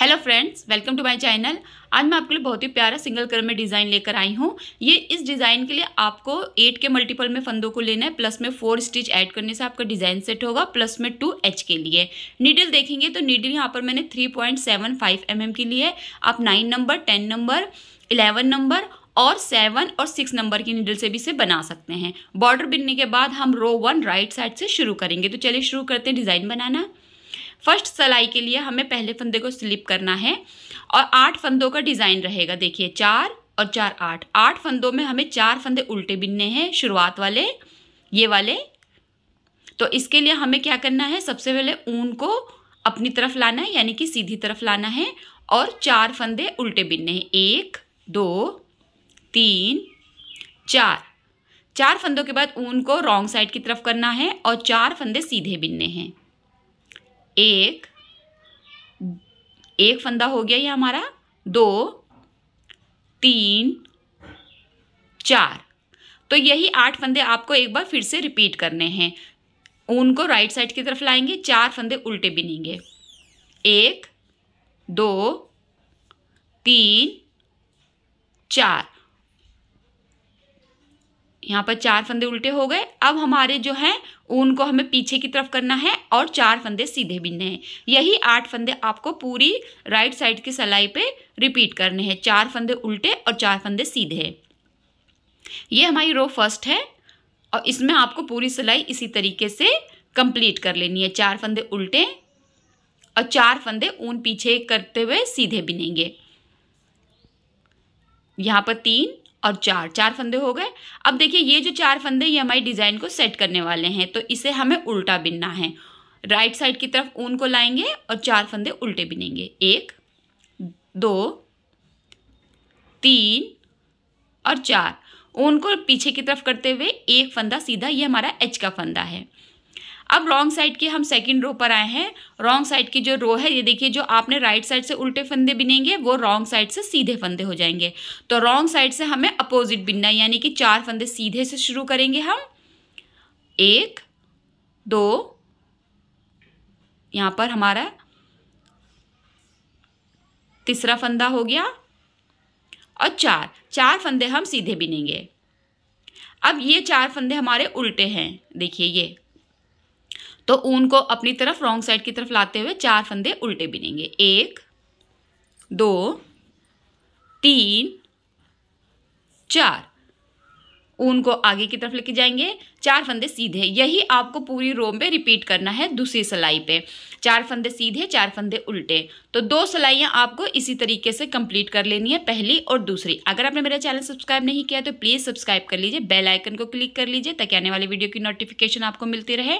hello friends welcome to my channel आज मैं आपके लिए बहुत ही प्यारा सिंगल कलर में डिज़ाइन लेकर आई हूँ ये इस डिज़ाइन के लिए आपको एट के मल्टीपल में फंदों को लेना है प्लस में फोर स्टिच ऐड करने से आपका डिज़ाइन सेट होगा प्लस में टू एच के लिए नीडल देखेंगे तो नीडल यहाँ पर मैंने three point seven five M M की ली है आप nine number ten number eleven number और सेवन और सिक्स नंबर की नीडल से भी इसे बना सकते हैं बॉर्डर बिनने के बाद हम रो वन राइट साइड से शुरू करेंगे तो चलिए शुरू करते हैं डिज़ाइन बनाना फर्स्ट सलाई के लिए हमें पहले फंदे को स्लिप करना है और आठ फंदों का डिज़ाइन रहेगा देखिए चार और चार आठ आठ फंदों में हमें चार फंदे उल्टे बिनने हैं शुरुआत वाले ये वाले तो इसके लिए हमें क्या करना है सबसे पहले ऊन को अपनी तरफ लाना है यानी कि सीधी तरफ लाना है और चार फंदे उल्टे बिनने हैं एक दो तीन चार चार फंदों के बाद ऊन को रॉन्ग साइड की तरफ करना है और चार फंदे सीधे बिनने हैं एक एक फंदा हो गया ये हमारा दो तीन चार तो यही आठ फंदे आपको एक बार फिर से रिपीट करने हैं ऊन को राइट साइड की तरफ लाएंगे चार फंदे उल्टे बिनेंगे एक दो तीन चार यहाँ पर चार फंदे उल्टे हो गए अब हमारे जो हैं ऊन को हमें पीछे की तरफ करना है और चार फंदे सीधे बिनने हैं यही आठ फंदे आपको पूरी राइट साइड की सलाई पे रिपीट करने हैं चार फंदे उल्टे और चार फंदे सीधे ये हमारी रो फर्स्ट है और इसमें आपको पूरी सिलाई इसी तरीके से कंप्लीट कर लेनी है चार फंदे उल्टे और चार फंदे ऊन पीछे करते हुए सीधे बिनेंगे यहाँ पर तीन और चार चार फंदे हो गए अब देखिए ये जो चार फंदे ये हमारी डिज़ाइन को सेट करने वाले हैं तो इसे हमें उल्टा बिनना है राइट साइड की तरफ ऊन को लाएंगे और चार फंदे उल्टे बिनेंगे एक दो तीन और चार ऊन को पीछे की तरफ करते हुए एक फंदा सीधा ये हमारा एच का फंदा है अब रॉन्ग साइड के हम सेकंड रो पर आए हैं रॉन्ग साइड की जो रो है ये देखिए जो आपने राइट साइड से उल्टे फंदे बिनेंगे वो रॉन्ग साइड से सीधे फंदे हो जाएंगे तो रॉन्ग साइड से हमें अपोजिट बिनना है यानी कि चार फंदे सीधे से शुरू करेंगे हम एक दो यहाँ पर हमारा तीसरा फंदा हो गया और चार चार फंदे हम सीधे बिनेंगे अब ये चार फंदे हमारे उल्टे हैं देखिए ये तो ऊन को अपनी तरफ रॉन्ग साइड की तरफ लाते हुए चार फंदे उल्टे बिनेंगे एक दो तीन चार ऊन को आगे की तरफ लेके जाएंगे चार फंदे सीधे यही आपको पूरी रोम में रिपीट करना है दूसरी सिलाई पे चार फंदे सीधे चार फंदे उल्टे तो दो सिलाइयाँ आपको इसी तरीके से कंप्लीट कर लेनी है पहली और दूसरी अगर आपने मेरा चैनल सब्सक्राइब नहीं किया तो प्लीज़ सब्सक्राइब कर लीजिए बेल आइकन को क्लिक कर लीजिए ताकि आने वाली वीडियो की नोटिफिकेशन आपको मिलती रहे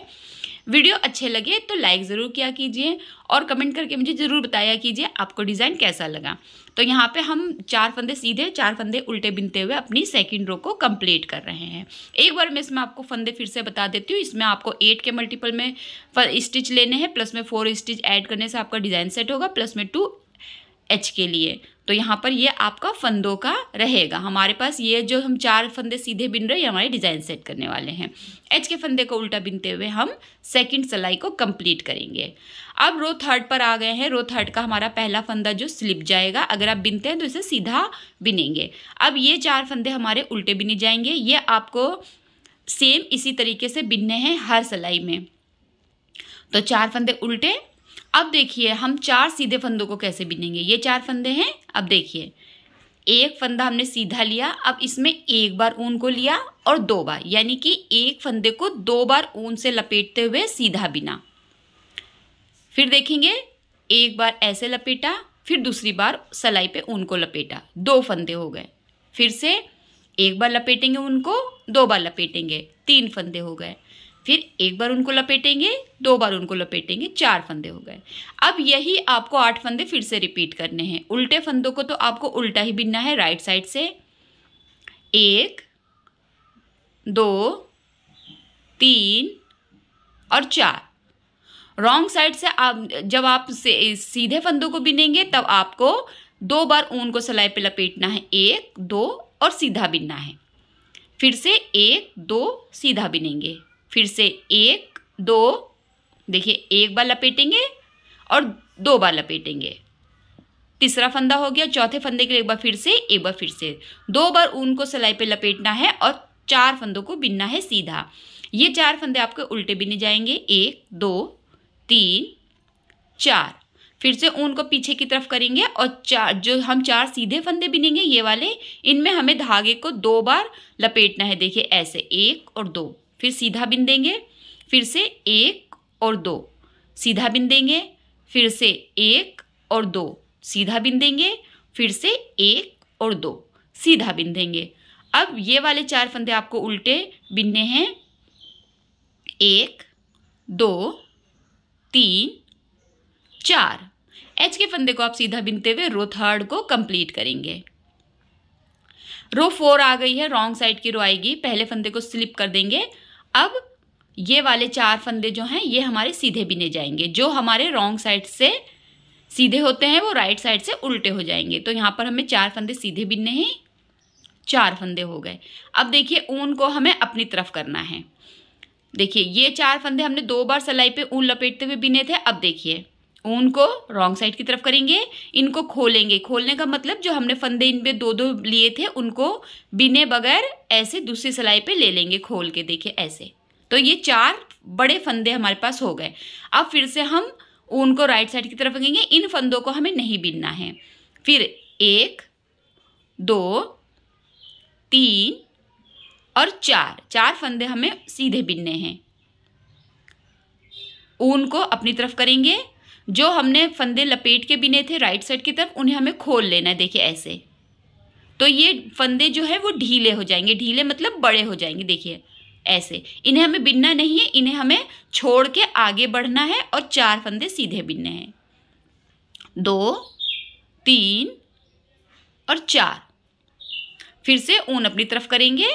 वीडियो अच्छे लगे तो लाइक ज़रूर किया कीजिए और कमेंट करके मुझे ज़रूर बताया कीजिए आपको डिज़ाइन कैसा लगा तो यहाँ पे हम चार फंदे सीधे चार फंदे उल्टे बिनते हुए अपनी सेकंड रो को कंप्लीट कर रहे हैं एक बार मैं इसमें आपको फंदे फिर से बता देती हूँ इसमें आपको एट के मल्टीपल में स्टिच लेने हैं प्लस में फोर स्टिच ऐड करने से आपका डिज़ाइन सेट होगा प्लस में टू एच के लिए तो यहाँ पर ये आपका फंदों का रहेगा हमारे पास ये जो हम चार फंदे सीधे बिन रहे हैं हमारे डिज़ाइन सेट करने वाले हैं एच के फंदे को उल्टा बिनते हुए हम सेकंड सिलाई को कंप्लीट करेंगे अब रो थर्ड पर आ गए हैं रो थर्ड का हमारा पहला फंदा जो स्लिप जाएगा अगर आप बिनते हैं तो इसे सीधा बिनेंगे अब ये चार फंदे हमारे उल्टे बिने जाएंगे ये आपको सेम इसी तरीके से बिनने हैं हर सिलाई में तो चार फंदे उल्टे अब देखिए हम चार सीधे फंदों को कैसे बिनेंगे ये चार फंदे हैं अब देखिए एक फंदा हमने सीधा लिया अब इसमें एक बार ऊन को लिया और दो बार यानी कि एक फंदे को दो बार ऊन से लपेटते हुए सीधा बिना फिर देखेंगे एक बार ऐसे लपेटा फिर दूसरी बार सलाई पे ऊन को लपेटा दो फंदे हो गए फिर से एक बार लपेटेंगे उनको दो बार लपेटेंगे तीन फंदे हो गए फिर एक बार उनको लपेटेंगे दो बार उनको लपेटेंगे चार फंदे हो गए अब यही आपको आठ फंदे फिर से रिपीट करने हैं उल्टे फंदों को तो आपको उल्टा ही बिनना है राइट साइड से एक दो तीन और चार रॉन्ग साइड से आप जब आप से, सीधे फंदों को बिनेंगे तब आपको दो बार ऊन को सिलाई पे लपेटना है एक दो और सीधा बिनना है फिर से एक दो सीधा बिनेंगे फिर से एक दो देखिए एक बार लपेटेंगे और दो बार लपेटेंगे तीसरा फंदा हो गया चौथे फंदे के लिए एक बार फिर से एक बार फिर से दो बार ऊन को सिलाई पे लपेटना है और चार फंदों को बिनना है सीधा ये चार फंदे आपके उल्टे बिने जाएंगे एक दो तीन चार फिर से ऊन को पीछे की तरफ करेंगे और चार जो हम चार सीधे फंदे बिनेंगे ये वाले इनमें हमें धागे को दो बार लपेटना है देखिए ऐसे एक और दो फिर सीधा बिन देंगे फिर से एक और दो सीधा बिन देंगे फिर से एक और दो सीधा बिन देंगे फिर से एक और दो सीधा बिन देंगे अब ये वाले चार फंदे आपको उल्टे बिनने हैं एक दो तीन चार एच के फंदे को आप सीधा बिनते हुए रो थर्ड को कंप्लीट करेंगे रो फोर आ गई है रॉन्ग साइड की रो आएगी पहले फंदे को स्लिप कर देंगे अब ये वाले चार फंदे जो हैं ये हमारे सीधे बिने जाएंगे जो हमारे रॉन्ग साइड से सीधे होते हैं वो राइट साइड से उल्टे हो जाएंगे तो यहाँ पर हमें चार फंदे सीधे बिनने हैं चार फंदे हो गए अब देखिए ऊन को हमें अपनी तरफ करना है देखिए ये चार फंदे हमने दो बार सलाई पे ऊन लपेटते हुए बिने थे अब देखिए ऊन को रॉन्ग साइड की तरफ करेंगे इनको खोलेंगे खोलने का मतलब जो हमने फंदे इन पे दो दो लिए थे उनको बिने बगैर ऐसे दूसरी सिलाई पे ले लेंगे खोल के देखिए ऐसे तो ये चार बड़े फंदे हमारे पास हो गए अब फिर से हम ऊन को राइट साइड की तरफ रखेंगे इन फंदों को हमें नहीं बिनना है फिर एक दो तीन और चार चार फंदे हमें सीधे बिनने हैं ऊन को अपनी तरफ करेंगे जो हमने फंदे लपेट के बिने थे राइट साइड की तरफ उन्हें हमें खोल लेना है देखिए ऐसे तो ये फंदे जो है वो ढीले हो जाएंगे ढीले मतलब बड़े हो जाएंगे देखिए ऐसे इन्हें हमें बिनना नहीं है इन्हें हमें छोड़ के आगे बढ़ना है और चार फंदे सीधे बिनने हैं दो तीन और चार फिर से ऊन अपनी तरफ करेंगे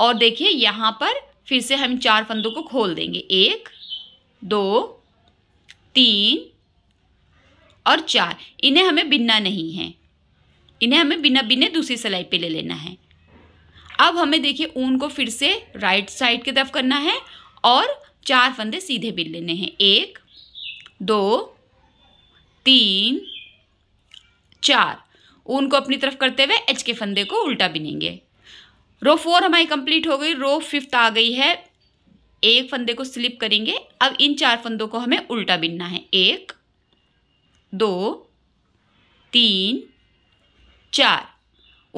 और देखिए यहाँ पर फिर से हम चार फंदों को खोल देंगे एक दो तीन और चार इन्हें हमें बिनना नहीं है इन्हें हमें बिना बिने दूसरी सिलाई पे ले लेना है अब हमें देखिए ऊन को फिर से राइट साइड की तरफ करना है और चार फंदे सीधे बिन लेने हैं एक दो तीन चार ऊन को अपनी तरफ करते हुए एच के फंदे को उल्टा बिनेंगे रो फोर हमारी कंप्लीट हो गई रो फिफ्थ आ गई है एक फंदे को स्लिप करेंगे अब इन चार फंदों को हमें उल्टा बिनना है एक दो तीन चार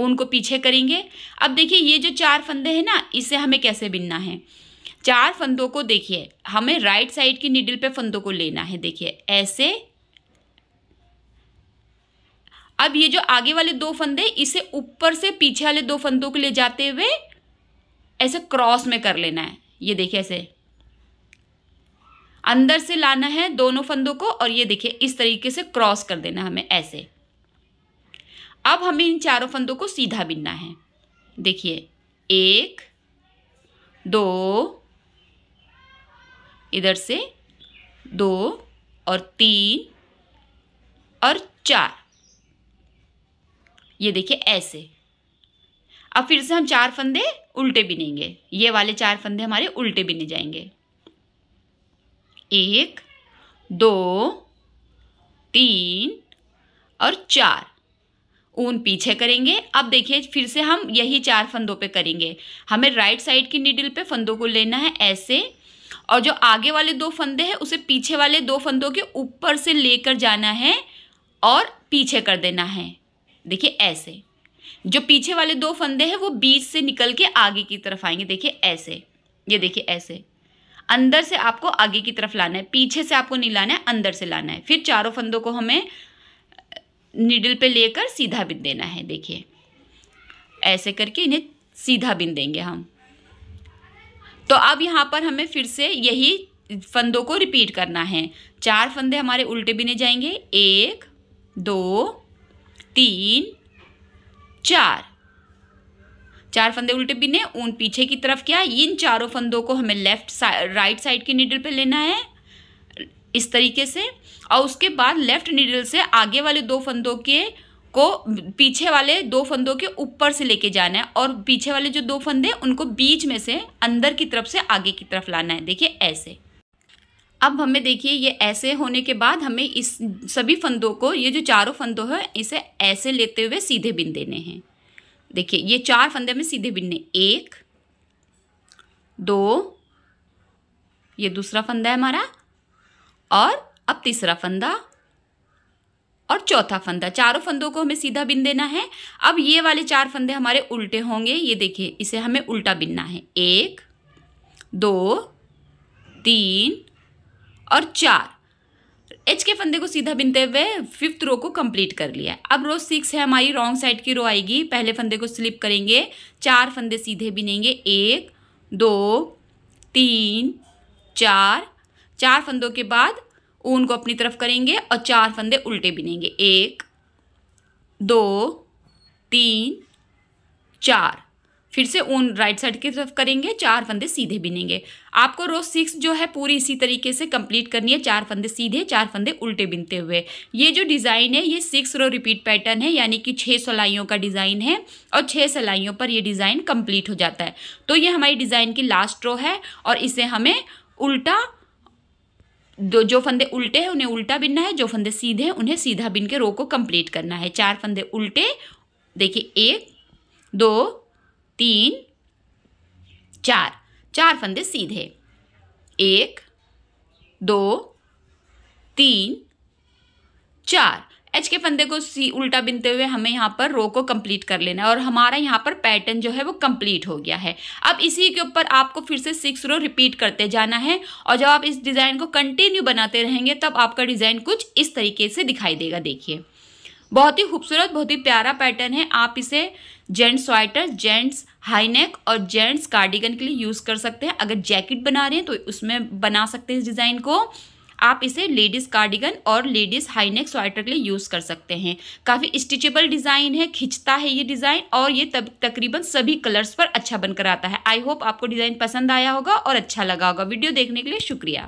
ऊन को पीछे करेंगे अब देखिए ये जो चार फंदे हैं ना इसे हमें कैसे बिनना है चार फंदों को देखिए हमें राइट साइड की निडल पे फंदों को लेना है देखिए ऐसे अब ये जो आगे वाले दो फंदे इसे ऊपर से पीछे वाले दो फंदों को ले जाते हुए ऐसे क्रॉस में कर लेना है ये देखिए ऐसे अंदर से लाना है दोनों फंदों को और ये देखिए इस तरीके से क्रॉस कर देना हमें ऐसे अब हमें इन चारों फंदों को सीधा बिनना है देखिए एक दो इधर से दो और तीन और चार ये देखिए ऐसे अब फिर से हम चार फंदे उल्टे बिनेंगे ये वाले चार फंदे हमारे उल्टे बिने जाएंगे एक दो तीन और चार ऊन पीछे करेंगे अब देखिए फिर से हम यही चार फंदों पे करेंगे हमें राइट साइड की निडिल पे फंदों को लेना है ऐसे और जो आगे वाले दो फंदे हैं उसे पीछे वाले दो फंदों के ऊपर से लेकर जाना है और पीछे कर देना है देखिए ऐसे जो पीछे वाले दो फंदे हैं वो बीच से निकल के आगे की तरफ आएंगे देखिए ऐसे ये देखिए ऐसे अंदर से आपको आगे की तरफ लाना है पीछे से आपको नहीं लाना है अंदर से लाना है फिर चारों फंदों को हमें निडल पे लेकर सीधा बिन देना है देखिए ऐसे करके इन्हें सीधा बिन देंगे हम तो अब यहाँ पर हमें फिर से यही फंदों को रिपीट करना है चार फंदे हमारे उल्टे बिने जाएंगे एक दो तीन चार चार फंदे उल्टे बिने ऊन पीछे की तरफ क्या इन चारों फंदों को हमें लेफ्ट साइड राइट साइड के नीडल पे लेना है इस तरीके से और उसके बाद लेफ्ट नीडल से आगे वाले दो फंदों के को पीछे वाले दो फंदों के ऊपर से लेके जाना है और पीछे वाले जो दो फंदे उनको बीच में से अंदर की तरफ से आगे की तरफ लाना है देखिए ऐसे अब हमें देखिए ये ऐसे होने के बाद हमें इस सभी फंदों को ये जो चारों फंदों हैं इसे ऐसे लेते हुए सीधे बिन देने हैं देखिए ये चार फंदे में सीधे बिनने एक दो ये दूसरा फंदा है हमारा और अब तीसरा फंदा और चौथा फंदा चारों फंदों को हमें सीधा बिन देना है अब ये वाले चार फंदे हमारे उल्टे होंगे ये देखिए इसे हमें उल्टा बिनना है एक दो तीन और चार एच के फंदे को सीधा बिनते हुए फिफ्थ रो को कंप्लीट कर लिया अब रो सिक्स है हमारी रॉन्ग साइड की रो आएगी पहले फंदे को स्लिप करेंगे चार फंदे सीधे बिनेंगे एक दो तीन चार चार फंदों के बाद ऊन को अपनी तरफ करेंगे और चार फंदे उल्टे बिनेंगे एक दो तीन चार फिर से ऊन राइट साइड की तरफ करेंगे चार फंदे सीधे बिनेंगे आपको रो सिक्स जो है पूरी इसी तरीके से कंप्लीट करनी है चार फंदे सीधे चार फंदे उल्टे बिनते हुए ये जो डिज़ाइन है ये सिक्स रो रिपीट पैटर्न है यानी कि छः सलाइयों का डिज़ाइन है और छः सलाइयों पर ये डिज़ाइन कंप्लीट हो जाता है तो ये हमारी डिज़ाइन की लास्ट रो है और इसे हमें उल्टा दो जो फंदे उल्टे हैं उन्हें उल्टा बिनना है जो फंदे सीधे हैं उन्हें सीधा बिन के रो को कंप्लीट करना है चार फंदे उल्टे देखिए एक दो तीन चार चार फंदे सीधे एक दो तीन चार एच के फंदे को सी उल्टा बिनते हुए हमें यहाँ पर रो को कंप्लीट कर लेना है और हमारा यहाँ पर पैटर्न जो है वो कंप्लीट हो गया है अब इसी के ऊपर आपको फिर से सिक्स रो रिपीट करते जाना है और जब आप इस डिज़ाइन को कंटिन्यू बनाते रहेंगे तब आपका डिज़ाइन कुछ इस तरीके से दिखाई देगा देखिए बहुत ही खूबसूरत बहुत ही प्यारा पैटर्न है आप इसे जेंट्स स्वेटर जेंट्स हाईनेक और जेंट्स कार्डिगन के लिए यूज़ कर सकते हैं अगर जैकेट बना रहे हैं तो उसमें बना सकते हैं इस डिज़ाइन को आप इसे लेडीज़ कार्डिगन और लेडीज़ हाईनेक स्वेटर के लिए यूज़ कर सकते हैं काफ़ी स्टिचेबल डिज़ाइन है खिंचता है ये डिज़ाइन और ये तब तकरीबन सभी कलर्स पर अच्छा बनकर आता है आई होप आपको डिज़ाइन पसंद आया होगा और अच्छा लगा होगा वीडियो देखने के लिए शुक्रिया